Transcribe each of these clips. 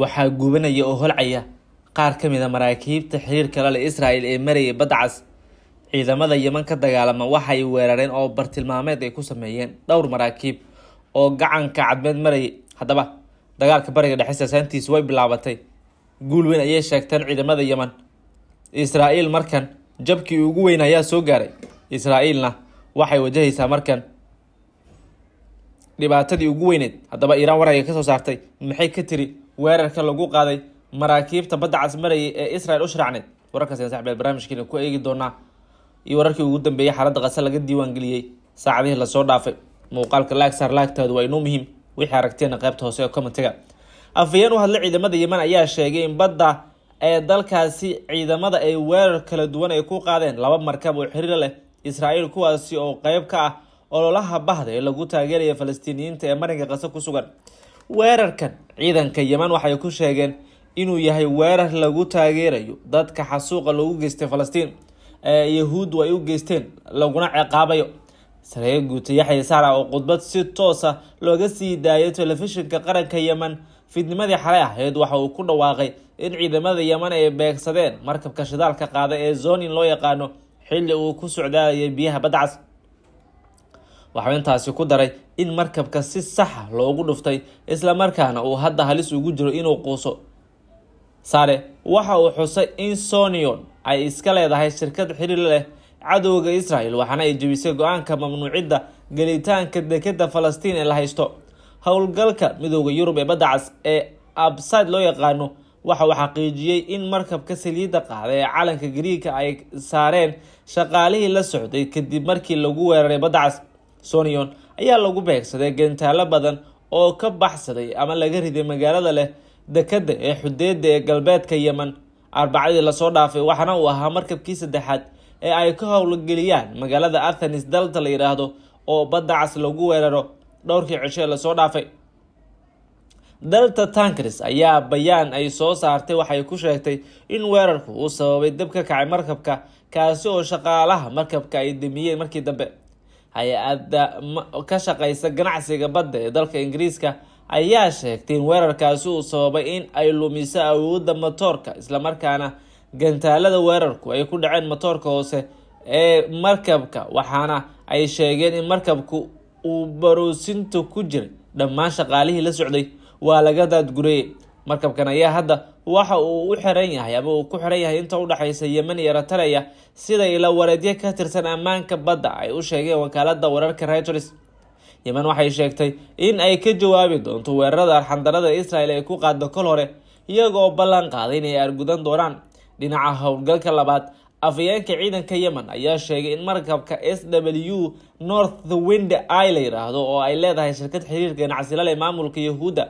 waxaa gubanaya oo holcaya qaar ka mid a ah maraakiibta xiriirka lale leh israel ee marayay badcas ciidamada yeman ka dagaalama waxaay weerareen oo bartilmaameed ay ku sameeyeen dhowr maraakiib oo gacanka cadmeed marayay haddaba dagaalka bariga dhexe saasaantiisu way bilaabatay guul weyn ayay sheegteen ciidamada yeman israa'iil markan jabkii ugu weyn ayaa soo gaaray israa'iilna waxay wajahaysaa markan dhibaatadii ugu weyneed haddaba iiraan wararga ka soo saartay maxay ka tiri weerarka lagu qaaday maraakiibta badda casmarayay ee israel u wararkaas wararkaasn saxbee barnaamijkeena ku eegi doonaa iyo wararkii ugu dambeeyay xaaladda qase laga diiwaangeliyey saacadihii lasoo dhaafay muuqaalka laagsaar laagtaadu waa inuu muhiim wixii aragteena qeybta hoose ee komitiga afhayeen u hadlay ciidamada yeman ayaa sheegay in badda ee dalkaasi ciidamada ay weerar kala duwan ay ku qaadeen laba markab oo xiriir leh israa'iil kuwaasi oo qeyb ka ah ololaha bahda ee lagu taageeraya falastiiniyiinta ee marinka qase ku sugan weerarkan ciidanka yeman waxay ku sheegeen inuu yahay weerar lagu taageerayo dadka xasuuqa loogu geystay falastiin ee yahuuddu ay u geysteen laguna ciqaabayo saraa'iil guute yaxya saara ah oo khudbad si toosa ah looga sii daayay telefishinka qaranka yeman fiidnimadii xalay ahayd waxa uu ku dhawaaqay in ciidamada yeman ay beegsadeen markabka shidaalka qaada ee zonin loo yaqaano xilli uu ku socdaayay biyaha badcas waxuu intaasi ku daray in markabka si saxa ah loogu dhuftay islamarkaana uu hadda halis ugu jiro inuu quuso sare waxa uu xusay in sonion ay iska leedahay shirkad xiriir leh cadowga israel waxaana ay jebisay go-aanka mamnuucidda gelitaanka dekeda falastiin ee la haysto howlgalka midooda yurub ee badda cas ee absayd loo yaqaano waxa uu xaqiijiyey in markabka saliidda qaada ee calanka gariika ay saareen shaqaalihii la socday kadib markii lagu weeraray badda cas sonion ayaa lagu beegsaday gantaalo badan oo ka baxsaday ama laga riday magaalada leh dekadda ee xudeeda ee galbeedka yeman arbacadii lasoo dhaafay waxaana uu ahaa markabkii saddexaad ee ay ka howlgeliyaan magaalada athenis dalta la yidhaahdo oo badda cas lagu weeraro dhowrkii cisho ee lasoo dhaafay dalta tankris ayaa bayaan ay soo saartay waxay ku sheegtay in weerarku uu sababay dab ka kacay markabka kaasi oo shaqaalaha markabka ay damiyeen markii dambe hay ka shaqeysa ganacsiga badda ee dalka ingiriiska ayaa sheegtay in weerarkaasi uu sababay in ay lumiso awoodda matoorka islamarkaana gantaalada weerarku ay ku dhaceen matoorka hoose ee markabka waxaana ay sheegeen in markabku uu baroosinta ku jiray dhammaan shaqaalihii la socday waa laga daadgurayey markabkan ayaa hadda waxa uu u xiran yahay ama uu ku xiran yahay inta udhexaysa yemen iyo eritrea sida ila wareedyo ka tirsan ammaanka badda ay u sheegeen wakaalada wararka reuters yemen waxay sheegtay in ay ka jawaabi doonto weerarada xandarada israel ee ku qaada kol hore iyagoo ballan qaaday inay argudan doonaan dhinaca howlgalka labaad afhayeenka ciidanka yemen ayaa sheegay in markabka s w north wind i la yidhaahdo oo ay leedahay shirkad xiriirka ganacsilale maamulka yahuudda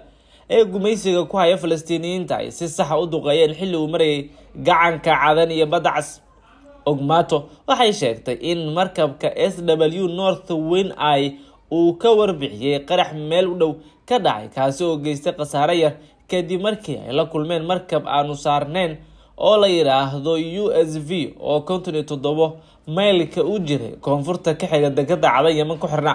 ee gumaysiga ku haya falastiiniyiinta ay si saxa ah u duqeeyeen xilli uu marayay gacanka cadan iyo badda cas ogmato waxay sheegtay in markabka s w north win i uu ka warbixiyey qarax meel u dhow ka dhacay kaasi oo geystay khasaare yar kadib markii ay la kulmeen markab aanu saarneyn oo la yidhaahdo u s v oo konton iyo toddobo maylka u jiray koonfurta ka xiga dekada cadan yeman ku xirna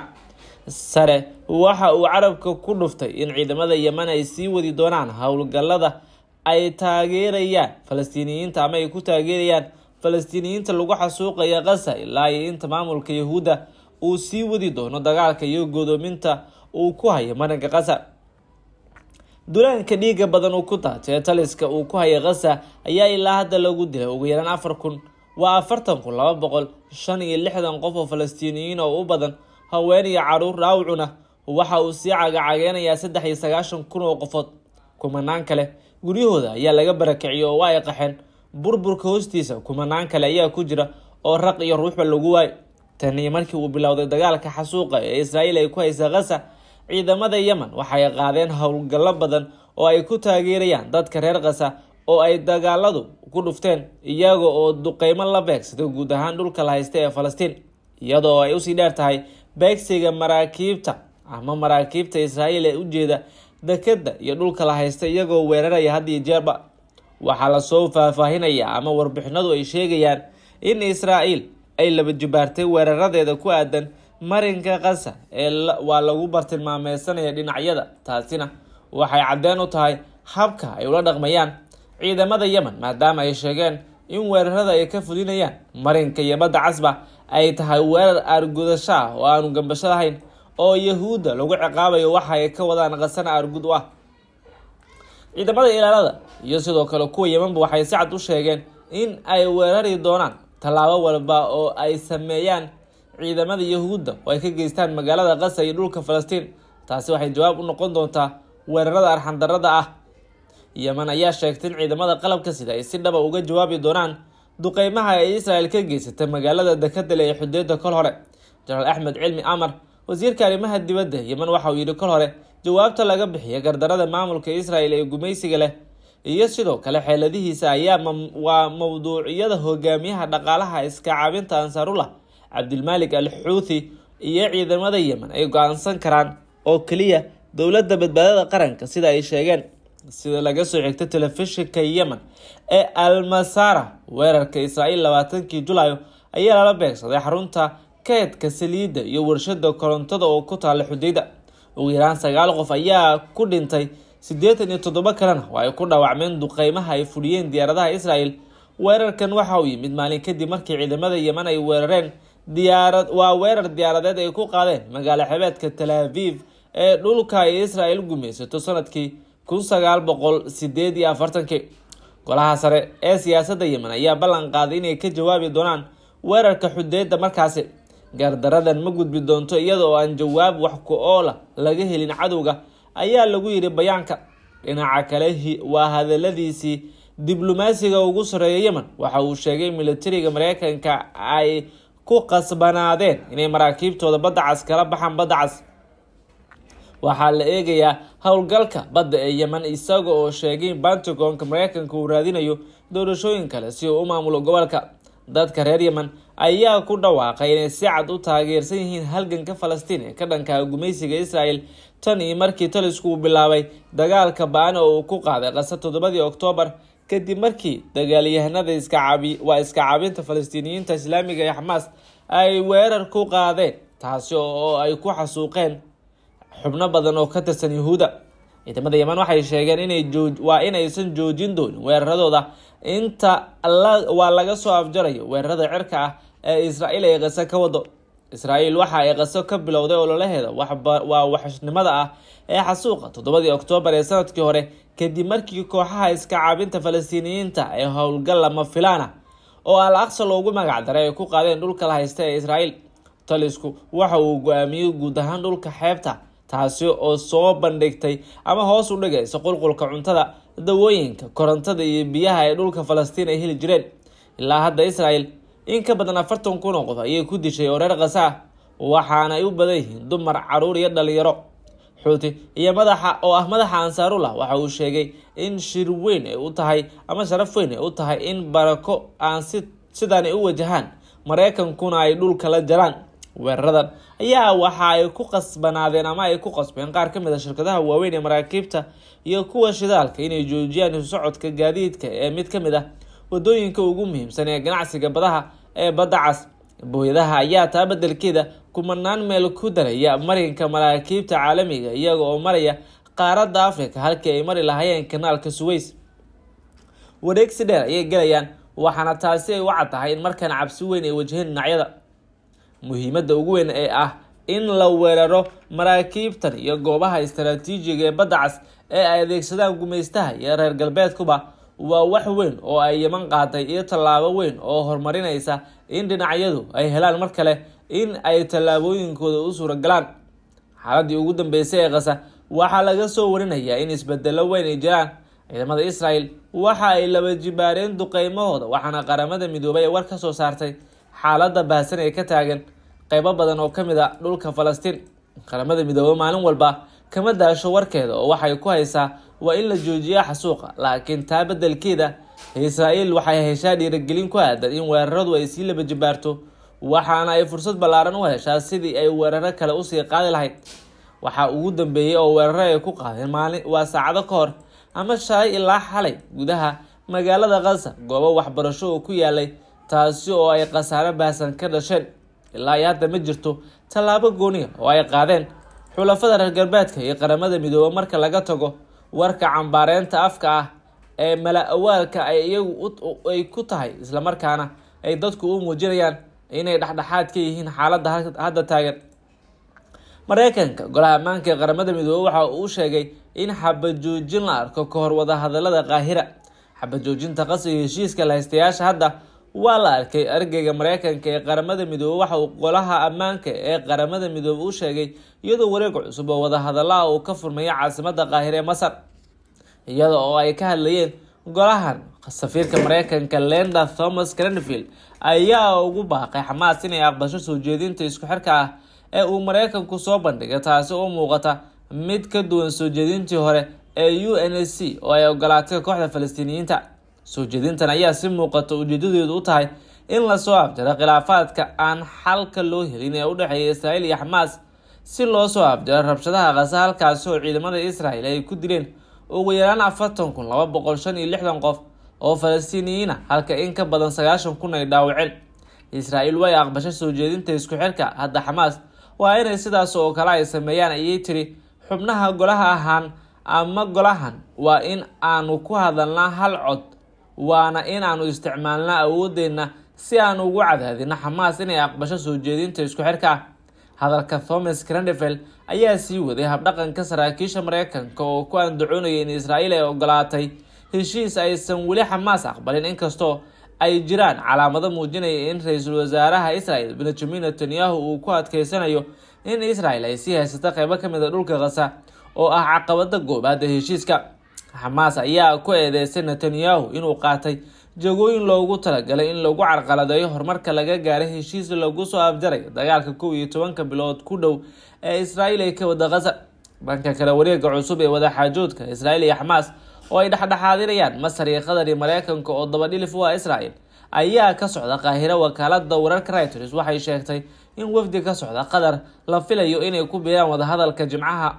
sare waxa uu carabka ku dhuftay in ciidamada yeman ay sii wadi doonaan howlgallada ay taageerayaan falastiiniyiinta ama ay ku taageerayaan falastiiniyiinta lagu xasuuqaya kasa ilaa iyo inta maamulka yahuudda uu sii wadi doono dagaalka iyo godoominta uu ku hayo maranka kasa dulaanka dhiigga badan uu ku daatay ee taliska uu ku hayo kasa ayaa ilaa hadda lagu dilay ugu yaraan afar kun waa afartan kun laba boqol shan iyo lixdan qof oo falastiiniyiin oo u badan haweeniyo caruur raawcuna waxa uu sii cagacageynayaa saddex iyo sagaashan kun oo qofood kumanaan kale guryahooda ayaa laga barakiciyey oo waa ay qaxeen burburka hoostiisa kumanaan kale ayaa ku jira oo raq iyo ruuxba lagu waay tanii markii uu bilowday dagaalka xasuuqa ee israa'iil ay ku haysa khasa ciidamada yemen waxay qaadeen howlgallo badan oo ay ku taageerayaan dadka reer khasa oo ay dagaaladu ku dhufteen iyaga oo duqeymo la beegsada guud ahaan dhulka la haysta ee falastiin iyadoo ay usii dheer tahay beegsiga maraakiibta ama maraakiibta israael ee u jeeda dekeda iyo dhulka la haysta iyagoo weeraraya haddii jeerba waxaa lasoo faahfaahinaya ama warbixinadu ay sheegayaan in israael ay laba jibaartay weeraradeeda ku aadan marinka khasa ee waa lagu bartilmaameysanaya dhinacyada taasina waxay caddeen u tahay habka ay ula dhaqmayaan ciidamada yeman maadaama ay sheegeen in weerarada ay ka fulinayaan marinka iyo badda casba ay tahay weerar aargudashaa ah oo aanu gambasho lahayn oo yahuudda lagu ciqaabayo waxa ay ka wadaan qasana aargud u ah ciidamada ilaalada iyo sidoo kale kuwa yemanba waxay si cad u sheegeen in ay weerari doonaan tallaabo walba oo ay sameeyaan ciidamada yahuudda oo ay ka geystaan magaalada qasa iyo dhulka falastiin taasi waxay jawaab u noqon doontaa weerarada arxandarada ah yeman ayaa sheegtay in ciidamada qalabka sida ay si dhaba ah uga jawaabi doonaan duqeymaha ay israel ka geysatay magaalada dekadale ee xudeeda kol hore jenaraal axmed cilmi amar wasiirka arrimaha dibadda yeman waxa uu yidhi kol hore jawaabta laga bixiyo gardarada maamulka israel ee gumaysiga leh iyo sidoo kale xeeladihiisa ayaa waa mawduucyada hogaamiyaha dhaqaalaha iska caabinta ansaarullah cabdilmaalik al xuuthi iyo ciidamada yeman ay go-aansan karaan oo keliya dowladda badbaadada qaranka sida ay sheegeen sida laga soo xigta telefishinka yeman ee almasara weerarka israa'iil labaatankii julaayo ayaa lala beegsaday xarunta keydka saliidda iyo warshada korontada oo ku taalla xudeyda ugu yaraan sagaal qof ayaa ku dhintay siddeetan iyo toddobo kalena oo ay ku dhaawacmeen duqeymaha ay fuliyeen diyaaradaha israa'el weerarkan waxa uu yimid maalin kadib markii ciidamada yeman ay weerareen diyaarad waa weerar diyaaradeed ay ku qaadeen magaalo xebeedka tal aviv ee dhulka ay israa'el gumaysato sanadkii kun sagaal boqol sideed iyo afartankii golaha sare ee siyaasadda yemen ayaa ballan qaaday inay ka jawaabi doonaan weerarka xudeeda markaasi gaardaradan ma gudbi doonto iyada aan jawaab wax ku-oola ah laga helin cadowga ayaa lagu yidhi bayaanka dhinaca kale waa hadaladiisii diblomaasiga ugu sareeya yemen waxa uu sheegay in militariga mareykanka ay ku qasbanaadeen inay maraakiibtooda badda cas kala baxaan badda cas waxaa la eegayaa howlgalka badda ee yemen isaga oo sheegay in pentagonka mareykanka uu raadinayo doorashooyin kale si uu u maamulo gobolka dadka reer yemen ayaa ku dhawaaqay inay si cad u taageersan yihiin halganka falastiin ee ka dhankaa gumaysiga israel tan iyo markii talisku uu bilaabay dagaalka baana an oo uu ku qaaday qasa toddobadii oktoobar kadib markii dagaalyahanada iskacaabi iska iskacaabinta falastiiniyiinta islaamiga ee xamaas ay weerar ku qaadeen taasi oo ay ku xasuuqeen xubno badan oo ka tirsan yahuuda ciidamada yeman waxay sheegeen inay waa inaysan joojin doonin weeraradooda inta waa laga soo afjarayo weerarada cirka ah ee israael ay qaso ka wado israael waxa ay kaso ka bilowday ololaheeda waa waxishnimada ah ee xasuuqa toddobadii oktoobar ee sanadkii hore kadib markii kooxaha iskacaabinta falastiiniyiinta ee howlgal lama filaana oo al aqsa loogu magacdaray ay ku qaadeen dhulka la haysta ee israael talisku waxa uu go-aamiyey guud ahaan dhulka xeebta taasi oo soo bandhigtay ama hoos u dhigaysa qulqulka cuntada dawooyinka korontada iyo biyaha ay dhulka falastiin ay heli jireen ilaa hadda israel in ka badan afartan kun oo qof ayay ku dishay oo reer khasa ah waxaana ay u badan yihiin dumar caruur iyo dhalinyaro xuuti iyo madaxa oo ah madaxa ansaarullah waxa uu sheegay in shir weyn ay u tahay ama sharaf weyn ay u tahay in barako aan si sidaani u wajahaan mareykankuna ay dhulka la jaraan weeraradan ayaa waxa ay ku qasbanaadeen ama ay ku qasbeen qaar ka mid a ah shirkadaha waaweyn ee maraakiibta iyo kuwa shidaalka inay joojiyaan isu socodka gaadiidka ee mid ka mid ah wadooyinka ugu muhiimsan ee ganacsiga badaha ee badda cas booyadaha ayaa taa beddelkeeda kumanaan meel ku daraya marinka maraakiibta caalamiga ah, iyaga oo maraya qaaradda afrika halkii ay mari lahaayeen kanaalka suweys wareegsi dheer ayay galayaan waxaana taasi ay u cad tahay in markaan cabsi weyn ay wajaheen dhinacyada muhiimadda ugu weyn ee ah in la weeraro maraakiibtan iyo goobaha istaraatiijiga ee badda cas ee ay adeegsadaan gumaystaha iyo reer galbeedkuba waa wax weyn oo ay yeman qaatay iyo tallaabo weyn oo horumarinaysa in dhinacyadu ay helaan mar kale in ay tallaabooyinkooda u suuragalaan xaaladii ugu dambeysay ee kasa waxaa laga soo warinayaa in isbedelo weyn ay jiraan ciidamada israel waxa ay laba jibaareen duqeymahooda waxaana qaramada midoobay ee war ka soo saartay xaaladda baahsan ee ka taagan qeybo badan oo ka mid a ah dhulka falastiin qaramada midoobe maalin walba kama daasho warkeeda oo waxay ku haysaa waa in la joojiyaa xasuuqa laakiin taa beddelkeeda israa'iil waxay heshaa dhiirigelin ku aadan in weeraradu ay sii laba jibaarto waxaana ay fursad ballaaran u heshaa sidii ay weeraro kale usii qaadi lahayd waxaa ugu dambeeyey oo weeraro ay ku qaadeen maalin waa saacado ka hor ama shalay ilaa xalay gudaha magaalada khaza goobo waxbarasho oo ku yaallay taasi oo ay khasaaro baahsan ka dhasheen ilaa iyo hadda ma jirto tallaabo gooniya oo ay qaadeen xulafada reer galbeedka iyo qaramada midoobe marka laga tago warka cambaareynta afka ah ee mala awaalka ay iyagu ay ku tahay islamarkaana ay dadku u muujinayaan inay dhexdhexaad ka yihiin xaaladda hadda taagan maraykanka golaha ammaanka ee qaramada midoobe waxa uu sheegay in xabajoojin la arko ka hor wadahadalada qaahira xabajoojinta qasriga heshiiska la haystayaasha hadda waa la arkay argeyga mareykanka ee qaramada midoobey waxa uu golaha ammaanka ee qaramada midoobe u sheegay iyadoo wareeg cusub oo wadahadalaha uu ka furmaya caasimadda qaahir ee masar iyada oo ay ka hadlayeen golahan safiirka mareykanka lenda thomas cranfield ayaa ugu baaqay xamaas inay aqbasho soo jeedinta isku xirka ah ee uu mareykanku soo bandhigay taasi u muuqata mid ka duwan soo jeedintii hore ee u n s c oo ay ogolaatay kooxda falastiiniyiinta soo jeedintan ayaa si muuqata ujeedadeedu u tahay in lasoo afjaro khilaafaadka aan xalka loo helin ee u dhexeeya israa'iil iyo xamaas si loo soo afjaro rabshadaha khaza halkaasoo ciidamada israa'iil ay ku dileen ugu yaraan afartan kun laba boqol shan iyo lixdan qof oo falastiiniyiina halka in ka badan sagaashan kun ay dhaawaceen israa'iil way aqbashay soo jeedinta isku xirka hadda xamaas waa inay sidaas oo kale ay sameeyaan ayay tiri xubnaha golaha ahaan ama golahan waa in aanu ku hadalnaa hal cod waana inaanu isticmaalna awoodeenna si aan ugu cadaadino xamaas inay aqbasho soo jeedinta isku xirka ah hadalka thomas crandevell ayaa sii waday habdhaqanka saraakiisha mareykanka oo ku andacoonaya in israa'iil ay ogolaatay heshiis aysan weli xamaas aqbalin inkastoo ay jiraan calaamado muujinaya in ra-iisul wasaaraha israel benjamin netanyahu uu ku adkeysanayo in israel ay sii haysato qeybo ka mid a ah dhulka khasa oo ah caqabada goobaada heshiiska xamaas ayaa ku eedeystay netanyahu inuu qaatay jagooyin loogu talagalay in lagu carqaladeeyo horumarka laga gaaray heshiis lagu soo afjaray dagaalka kow iyo tobanka bilood ku dhow ee israa'iil ay ka wada khaza dhanka kale wareega cusub ee wada xaajoodka israa'iil iyo xamaas oo ay dhexdhexaadinayaan masar iyo qatar iyo mareykanka oo dabadhilif u ah israa'iil ayaa ka socda qaahiro wakaalada wararka reuters waxay sheegtay in wafdi ka socda qatar la filayo inay ku biiraan wadahadalka jimcaha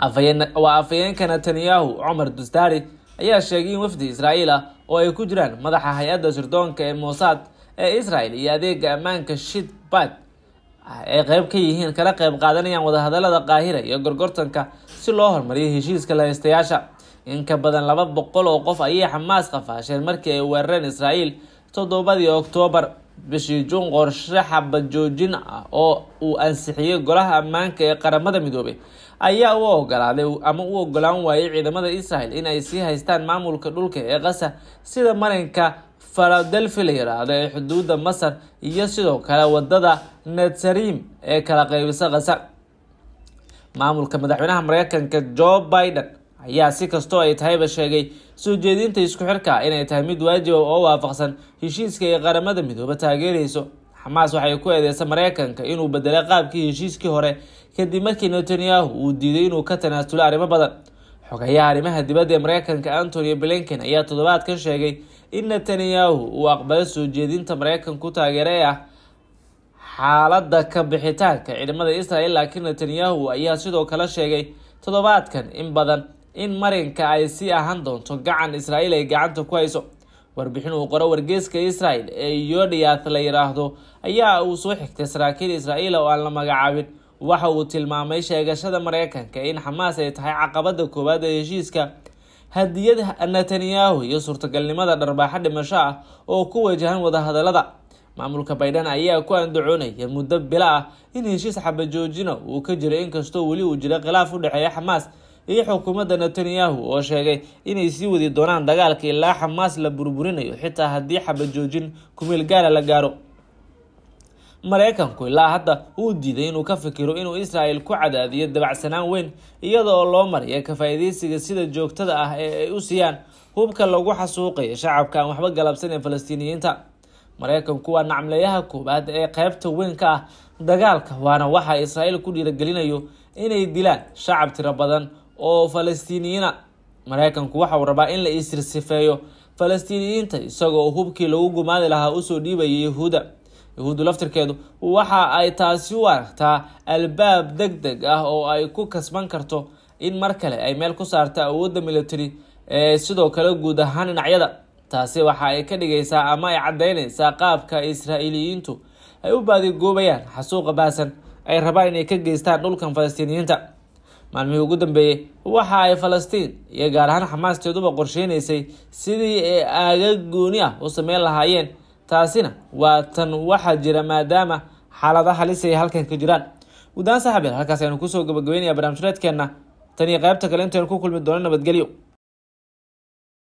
waa afhayeenka netanyahu comar dustari ayaa sheegay in wafdi israa'iil ah oo ay ku jiraan madaxa hay-adda sirdoonka ee mossad ee israel iyo adeega ammaanka shidbad ah, ay qeyb ka yihiin kala qeyb qaadanayaan wadahadalada qaahira iyo gorgortanka si loo hormariyay heshiiska lahaystayaasha in ka badan laba boqol oo qof ayay xamaas qafaasheen markii ay weerareen israa'iil toddobadii oktoobar bishii juun qorshe xabad joojin ah oo uu ansixiyey golaha ammaanka ee qaramada midoobay ayaa u ogolaaday ama u ogolaan waayay ciidamada israel in ay sii haystaan maamulka dhulka ee qasa sida marinka faladelfi la yiraahdo ee xuduudda masar iyo sidoo kale wadada netsarim ee kala qaybisa khasa maamulka madaxweynaha mareykanka jo biden ayaa si kastoo ay tahayba sheegay soo jeedinta isku xirka ah inay tahay mid waajiba oo waafaqsan heshiiska ee qaramada midooba taageerayso xamaas waxay ku eedeysa mareykanka inuu bedelay qaabkii heshiiskii hore kadib markii netanyahu uu diiday inuu ka tanaasulo arrimo badan xogayaha arrimaha dibadda ee mareykanka antony blinken ayaa toddobaadkan sheegay in netanyahu uu aqbalay soo jeedinta mareykanku taageere ah xaaladda ka bixitaanka ciidamada israel laakiin netanyahu ayaa sidoo kale sheegay toddobaadkan in badan in marinka ay sii ahaan doonto gacan israel ay gacanta ku hayso warbixin uu qoro wargeeska israel ee yodhiath la yiraahdo ayaa uu soo xigtay saraakiil israel oo aan la magacaabin waxa uu tilmaamay sheegashada mareykanka in xamaas ay tahay caqabada koowaad ee heshiiska hadiyad netanyahu iyo suurtagalnimada dharbaaxo dhimasho ah oo ku wajahan wadahadalada maamulka baydhan ayaa ku andacoonaya muddo bilo ah in heshiis xabajoojina uu ka jiray inkastoo weli uu jira khilaaf u dhexeeya xamaas iyo xukuumadda netanyahu oo sheegay inay sii wadi doonaan dagaalka ilaa xamaas la burburinayo xitaa haddii xabajoojin kumeel gaala la gaaro maraykanku ilaa hadda uu diiday inuu ka fikiro inuu israa'el ku cadaadiyo dabacsanaan weyn iyada oo loo maraya ka faa'iidaysiga sida joogtada ah ee ay u siiyaan hubka lagu xasuuqayo shacabka aan waxba galabsan ee falastiiniyiinta maraykanku waa nacmleeyaha koowaad ee qeybta weyn ka ah dagaalka waana waxa israa'el ku dhiiragelinayo inay dilaan shacab tiro badan oo falastiiniyiina maraykanku waxa uu rabaa in la isirsifeeyo falastiiniyiinta isagoo hubkii lagu gumaadi lahaa usoo dhiibaya yahuuda yuhuuddu laftirkeedu waxa ay taasi u aragtaa albaab deg deg ah oo ay ku kasban karto in mar kale ay meel ku saarta awoodda military sidoo kale guud ahaan dhinacyada taasi waxa ay ka dhigaysaa ama ay caddaynaysaa qaabka israa'iiliyiintu ay u baadigoobayaan xasuuqa baasan ay rabaan inay ka geystaan dhulkan falastiiniyiinta maalmihii ugu dambeeyey waxa ay falastiin iyo gaar ahaan xamaasteeduba qorsheynaysay sidii ay aaga gooni ah u sameyn lahaayeen taasina waa tan waxaa jira maadaama xaalada halis ay halkan ka jiraan udaan saxaabeel halkaas aynu kusoo gabagabeynaya barnaamijreedkeenna tan iyo qaybta kale intaynu ku kulmi doono nabadgelyo